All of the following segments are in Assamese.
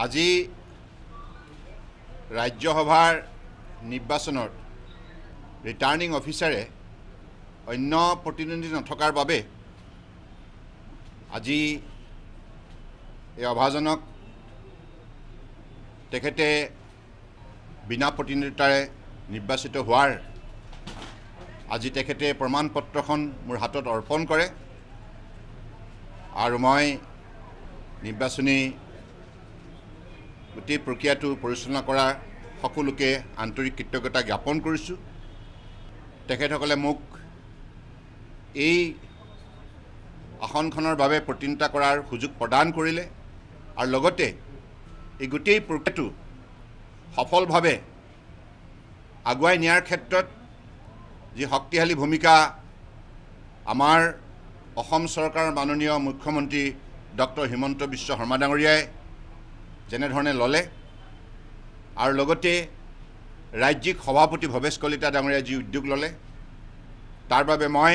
আজি ৰাজ্যসভাৰ নিৰ্বাচনত ৰিটাৰ্ণিং অফিচাৰে অন্য প্ৰতিনিধি নথকাৰ বাবে আজি এই অভাজনক তেখেতে বিনা প্ৰতিনিধিতাৰে নিৰ্বাচিত হোৱাৰ আজি তেখেতে প্ৰমাণ পত্ৰখন মোৰ হাতত অৰ্পণ কৰে আৰু মই নিৰ্বাচনী গোটেই প্ৰক্ৰিয়াটো পৰিচালনা কৰাৰ সকলোকে আন্তৰিক কৃতজ্ঞতা জ্ঞাপন কৰিছোঁ তেখেতসকলে মোক এই আসনখনৰ বাবে প্ৰতিনিধিতা কৰাৰ সুযোগ প্ৰদান কৰিলে আৰু লগতে এই গোটেই প্ৰক্ৰিয়াটো সফলভাৱে আগুৱাই নিয়াৰ ক্ষেত্ৰত যি শক্তিশালী ভূমিকা আমাৰ অসম চৰকাৰৰ মাননীয় মুখ্যমন্ত্ৰী ডক্টৰ হিমন্ত বিশ্ব শৰ্মা ডাঙৰীয়াই যেনেধৰণে ল'লে আৰু লগতে ৰাজ্যিক সভাপতি ভৱেশ কলিতা ডাঙৰীয়া যি উদ্যোগ ল'লে তাৰ বাবে মই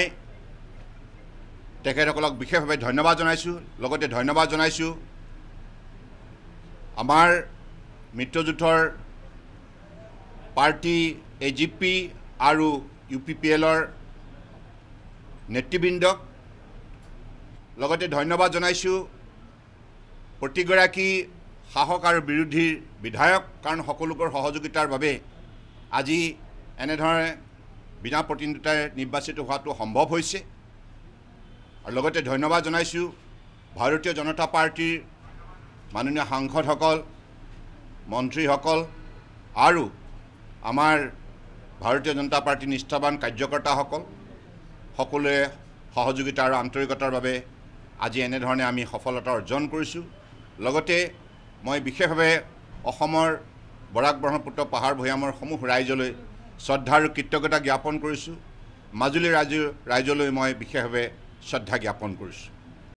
তেখেতসকলক বিশেষভাৱে ধন্যবাদ জনাইছোঁ লগতে ধন্যবাদ জনাইছোঁ আমাৰ মিত্ৰজোঁটৰ পাৰ্টি এ জি পি আৰু ইউ পি পি এলৰ নেতৃবৃন্দক লগতে ধন্যবাদ জনাইছোঁ প্ৰতিগৰাকী শাসক আৰু বিৰোধীৰ বিধায়ক কাৰণ সকলোকৰ সহযোগিতাৰ বাবে আজি এনেধৰণে বিনা প্ৰতিনিধিতাৰে নিৰ্বাচিত হোৱাটো সম্ভৱ হৈছে আৰু লগতে ধন্যবাদ জনাইছোঁ ভাৰতীয় জনতা পাৰ্টীৰ মাননীয় সাংসদসকল মন্ত্ৰীসকল আৰু আমাৰ ভাৰতীয় জনতা পাৰ্টীৰ নিষ্ঠাবান কাৰ্যকৰ্তাসকল সকলোৱে সহযোগিতা আৰু আন্তৰিকতাৰ বাবে আজি এনেধৰণে আমি সফলতা অৰ্জন কৰিছোঁ লগতে মই বিশেষভাৱে অসমৰ বৰাক ব্ৰহ্মপুত্ৰ পাহাৰ ভৈয়ামৰ সমূহ ৰাইজলৈ শ্ৰদ্ধা আৰু কৃতজ্ঞতা জ্ঞাপন কৰিছোঁ মাজুলী ৰাইজ ৰাইজলৈ মই বিশেষভাৱে শ্ৰদ্ধা জ্ঞাপন কৰিছোঁ